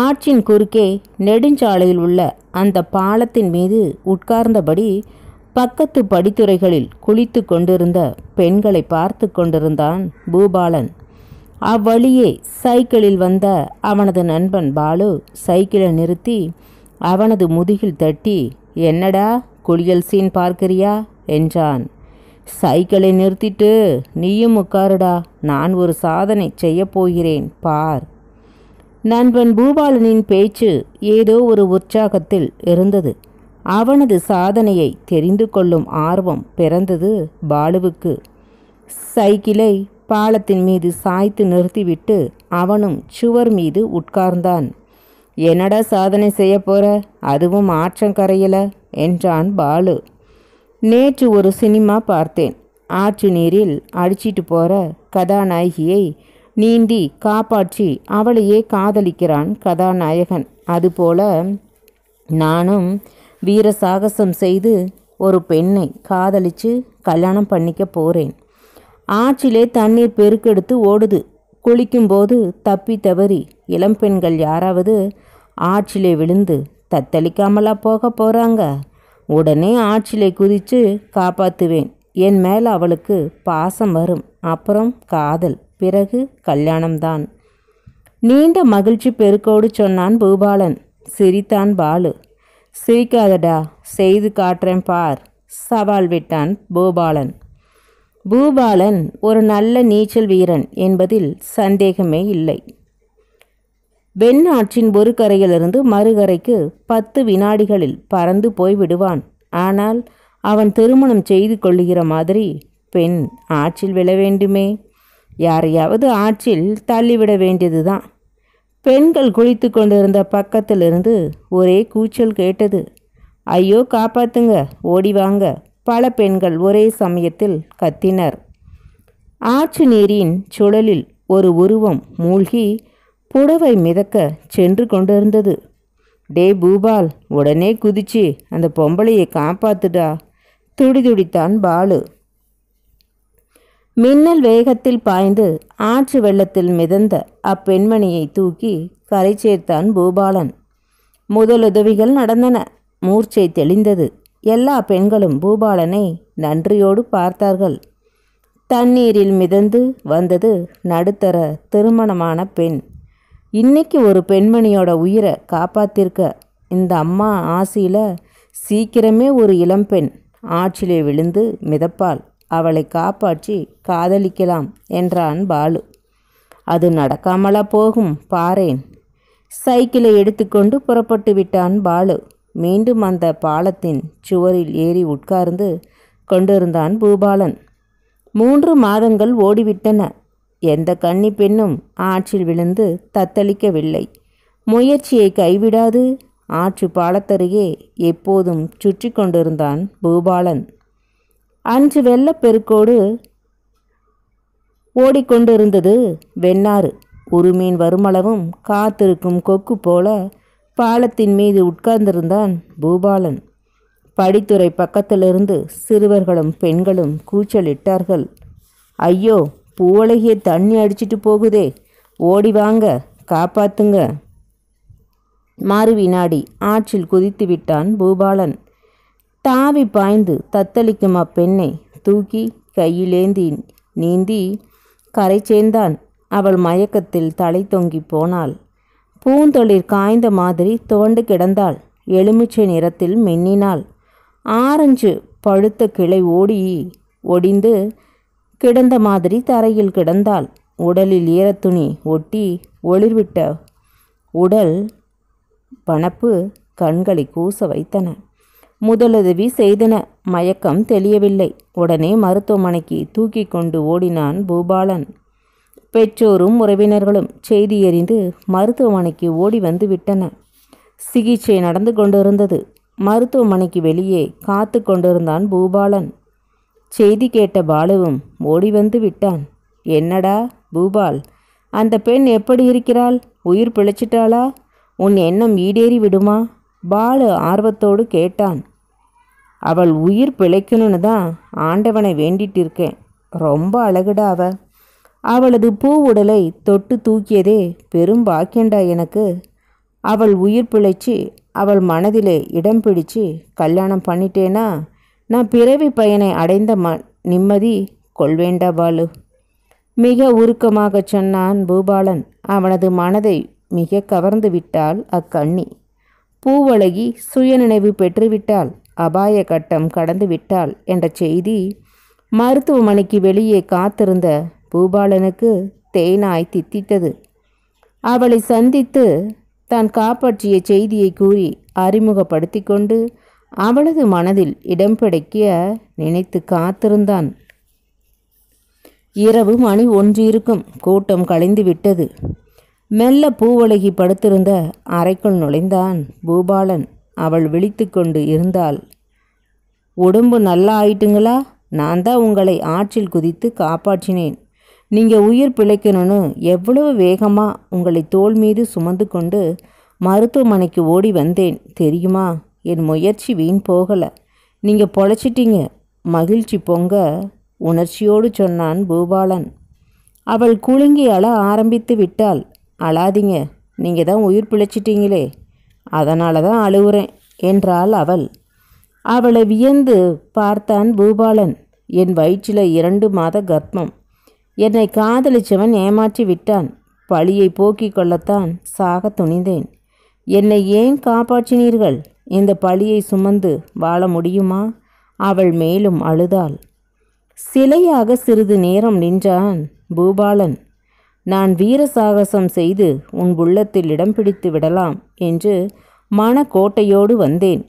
ஆற்றின் குறுக்கே நெடுஞ்சாலையில் உள்ள அந்த பாலத்தின் மீது உட்கார்ந்தபடி பக்கத்து படித்துறைகளில் குளித்து கொண்டிருந்த பெண்களை பார்த்து கொண்டிருந்தான் பூபாலன் அவ்வழியே சைக்கிளில் வந்த அவனது நண்பன் பாலு சைக்கிளை நிறுத்தி அவனது முதுகில் தட்டி என்னடா குளியல் சீன் பார்க்கிறியா என்றான் சைக்கிளை நிறுத்திட்டு நீயும் உட்காருடா நான் ஒரு சாதனை செய்யப்போகிறேன் பார் நண்பன் பூபாலனின் பேச்சு ஏதோ ஒரு உற்சாகத்தில் இருந்தது அவனது சாதனையை தெரிந்து கொள்ளும் ஆர்வம் பிறந்தது பாலுவுக்கு சைக்கிளை பாலத்தின் மீது சாய்த்து நிறுத்திவிட்டு அவனும் சுவர் மீது உட்கார்ந்தான் என்னடா சாதனை செய்ய போற அதுவும் ஆற்றங்கரையில என்றான் பாலு நேற்று ஒரு சினிமா பார்த்தேன் ஆற்று நீரில் அடிச்சிட்டு போற கதாநாயகியை நீந்தி காப்பாற்றி அவளையே காதலிக்கிறான் கதாநாயகன் அதுபோல நானும் வீர சாகசம் செய்து ஒரு பெண்ணை காதலித்து கல்யாணம் பண்ணிக்க போகிறேன் ஆற்றிலே தண்ணீர் பெருக்கெடுத்து ஓடுது குளிக்கும்போது தப்பி தவறி இளம்பெண்கள் யாராவது ஆற்றிலே விழுந்து தத்தளிக்காமலா போக போகிறாங்க உடனே ஆற்றிலே குதித்து காப்பாற்றுவேன் என் மேலே அவளுக்கு பாசம் வரும் அப்புறம் காதல் பிறகு கல்யாணம்தான் நீண்ட மகிழ்ச்சி பெருக்கோடு சொன்னான் பூபாலன் சிரித்தான் பாலு சிரிக்காதடா செய்து காட்டுறேன் பார் சவால் விட்டான் பூபாலன் பூபாலன் ஒரு நல்ல நீச்சல் வீரன் என்பதில் சந்தேகமே இல்லை வெண்ணாற்றின் ஒரு கரையிலிருந்து மறுகரைக்கு பத்து வினாடிகளில் பறந்து போய் விடுவான் ஆனால் அவன் திருமணம் செய்து கொள்ளுகிற மாதிரி பெண் ஆற்றில் விழ வேண்டுமே யாரையாவது ஆற்றில் தள்ளிவிட வேண்டியதுதான் பெண்கள் குளித்து கொண்டிருந்த பக்கத்திலிருந்து ஒரே கூச்சல் கேட்டது ஐயோ காப்பாத்துங்க ஓடி வாங்க பல பெண்கள் ஒரே சமயத்தில் கத்தினர் ஆற்று நீரின் சுழலில் ஒரு உருவம் மூழ்கி புடவை மிதக்க சென்று கொண்டிருந்தது டே பூபால் உடனே குதிச்சு அந்த பொம்பளையை காப்பாத்துடா துடிதுடித்தான் பாலு மின்னல் வேகத்தில் பாய்ந்து ஆற்று வெள்ளத்தில் மிதந்த அப்பெண்மணியை தூக்கி கரை சேர்த்தான் பூபாலன் முதலுதவிகள் நடந்தன மூர்ச்சை தெளிந்தது எல்லா பெண்களும் பூபாலனை நன்றியோடு பார்த்தார்கள் தண்ணீரில் மிதந்து வந்தது நடுத்தர திருமணமான பெண் இன்னைக்கு ஒரு பெண்மணியோட உயிரை காப்பாத்திருக்க இந்த அம்மா ஆசியில் சீக்கிரமே ஒரு இளம்பெண் ஆற்றிலே விழுந்து மிதப்பாள் அவளை காப்பாற்றி காதலிக்கலாம் என்றான் பாலு அது நடக்காமலா போகும் பாரேன் சைக்கிளை எடுத்துக்கொண்டு புறப்பட்டு விட்டான் பாலு மீண்டும் அந்த பாலத்தின் சுவரில் ஏறி உட்கார்ந்து கொண்டிருந்தான் பூபாலன் மூன்று மாதங்கள் ஓடிவிட்டன எந்த கன்னி பெண்ணும் ஆற்றில் விழுந்து தத்தளிக்கவில்லை முயற்சியை கைவிடாது ஆற்று பாலத்தருகே எப்போதும் சுற்றி கொண்டிருந்தான் பூபாலன் அன்று வெள்ளப்பெருக்கோடு ஓடிக்கொண்டிருந்தது வெண்ணாறு உருமீன் வருமளவும் காத்திருக்கும் கொக்கு போல பாலத்தின் மீது உட்கார்ந்திருந்தான் பூபாலன் படித்துறை பக்கத்திலிருந்து சிறுவர்களும் பெண்களும் கூச்சலிட்டார்கள் ஐயோ பூவழகிய தண்ணி அடிச்சிட்டு போகுதே ஓடி வாங்க காப்பாத்துங்க மாறு வினாடி ஆற்றில் குதித்து விட்டான் பூபாலன் தாவி பாய்ந்து தத்தளிக்கும் அப்பெண்ணை தூக்கி கையிலேந்தி நீந்தி கரை சேர்ந்தான் அவள் மயக்கத்தில் தலை தொங்கி போனாள் பூந்தொழிற் காய்ந்த மாதிரி துவண்டு கிடந்தாள் எலுமிச்சை நிறத்தில் மின்னினாள் ஆரஞ்சு பழுத்த கிளை ஓடி ஒடிந்து கிடந்த மாதிரி தரையில் கிடந்தாள் உடலில் ஈரத்துணி ஒட்டி ஒளிர்விட்ட உடல் பணப்பு கண்களை கூச வைத்தன முதலுதவி செய்தன மயக்கம் தெளியவில்லை உடனே மருத்துவமனைக்கு தூக்கி கொண்டு ஓடினான் பூபாலன் பெற்றோரும் உறவினர்களும் செய்தி எறிந்து மருத்துவமனைக்கு ஓடி வந்து விட்டன சிகிச்சை நடந்து கொண்டிருந்தது மருத்துவமனைக்கு வெளியே காத்து கொண்டிருந்தான் பூபாலன் செய்தி கேட்ட பாலுவும் ஓடி வந்து விட்டான் என்னடா பூபால் அந்த பெண் எப்படி இருக்கிறாள் உயிர் பிழைச்சிட்டாளா உன் எண்ணம் ஈடேறி விடுமா பாலு ஆர்வத்தோடு கேட்டான் அவள் உயிர் பிழைக்கணும்னு தான் ஆண்டவனை வேண்டிட்டு இருக்கேன் ரொம்ப அழகுடா அவ அவளது பூ உடலை தொட்டு தூக்கியதே பெரும் பாக்கியண்டா எனக்கு அவள் உயிர் பிழைச்சி அவள் மனதிலே இடம் பிடிச்சு கல்யாணம் பண்ணிட்டேனா நான் பிறவி பயனை அடைந்த ம நிம்மதி கொள்வேண்டா பாலு மிக உருக்கமாக சொன்னான் பூபாலன் அவனது மனதை மிக கவர்ந்து விட்டாள் அக்கண்ணி பூவழகி சுயநினைவு பெற்றுவிட்டாள் அபாய கட்டம் கடந்துவிட்டாள் என்ற செய்தி மருத்துவமனைக்கு வெளியே காத்திருந்த பூபாலனுக்கு தேனாய் தித்தித்தது அவளை சந்தித்து தான் காப்பாற்றிய செய்தியை கூறி அறிமுகப்படுத்தி கொண்டு அவளது மனதில் இடம் பிடிக்க நினைத்து காத்திருந்தான் இரவு மணி ஒன்று இருக்கும் கூட்டம் கலைந்து விட்டது மெல்ல பூவழகி படுத்திருந்த அறைக்குள் நுழைந்தான் பூபாலன் அவள் விழித்து கொண்டு இருந்தாள் உடம்பு நல்லா ஆயிட்டுங்களா நான் தான் உங்களை ஆற்றில் குதித்து காப்பாற்றினேன் நீங்கள் உயிர் பிழைக்கணும்னு எவ்வளவு வேகமாக உங்களை தோல் மீது சுமந்து கொண்டு மருத்துவமனைக்கு ஓடி வந்தேன் தெரியுமா என் முயற்சி வீண் போகலை நீங்கள் பொழைச்சிட்டீங்க மகிழ்ச்சி பொங்க உணர்ச்சியோடு சொன்னான் பூபாலன் அவள் குலுங்கி அழ ஆரம்பித்து விட்டாள் அழாதீங்க நீங்கள் தான் உயிர் பிழைச்சிட்டீங்களே அதனால தான் அழுகுறேன் என்றாள் அவள் அவளை வியந்து பார்த்தான் பூபாலன் என் வயிற்றில் இரண்டு மாத கர்ப்பம் என்னை காதலிச்சவன் ஏமாற்றி விட்டான் பழியை போக்கிக் கொள்ளத்தான் சாக துணிந்தேன் என்னை ஏன் காப்பாற்றினீர்கள் இந்த பழியை சுமந்து வாழ முடியுமா அவள் மேலும் அழுதாள் சிலையாக சிறிது நேரம் நின்றான் பூபாலன் நான் வீர சாகசம் செய்து உன் உள்ளத்தில் இடம் பிடித்து விடலாம் என்று மனக்கோட்டையோடு வந்தேன்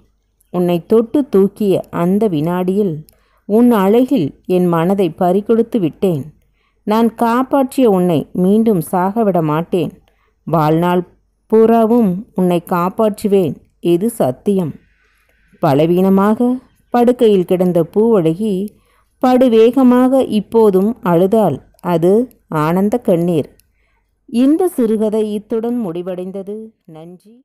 உன்னை தொட்டு தூக்கிய அந்த வினாடியில் உன் அழகில் என் மனதை பறிகொடுத்து விட்டேன் நான் காப்பாற்றிய உன்னை மீண்டும் சாகவிட மாட்டேன் வாழ்நாள் பூராவும் உன்னை காப்பாற்றுவேன் இது சத்தியம் பலவீனமாக படுக்கையில் கிடந்த பூவழகி படுவேகமாக இப்போதும் அழுதாள் அது ஆனந்த கண்ணீர் இந்த சிறுகதை இத்துடன் முடிவடைந்தது நன்றி